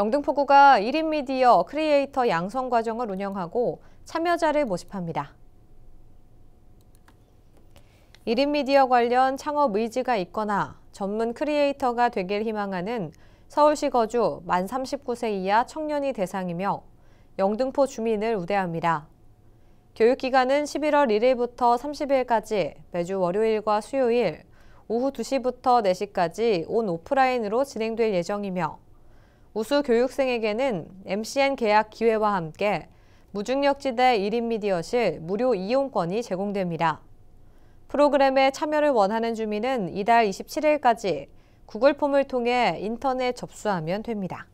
영등포구가 1인 미디어 크리에이터 양성 과정을 운영하고 참여자를 모집합니다. 1인 미디어 관련 창업 의지가 있거나 전문 크리에이터가 되길 희망하는 서울시 거주 만 39세 이하 청년이 대상이며 영등포 주민을 우대합니다. 교육기간은 11월 1일부터 30일까지 매주 월요일과 수요일 오후 2시부터 4시까지 온 오프라인으로 진행될 예정이며 우수 교육생에게는 MCN 계약 기회와 함께 무중력지대 1인 미디어실 무료 이용권이 제공됩니다. 프로그램에 참여를 원하는 주민은 이달 27일까지 구글 폼을 통해 인터넷 접수하면 됩니다.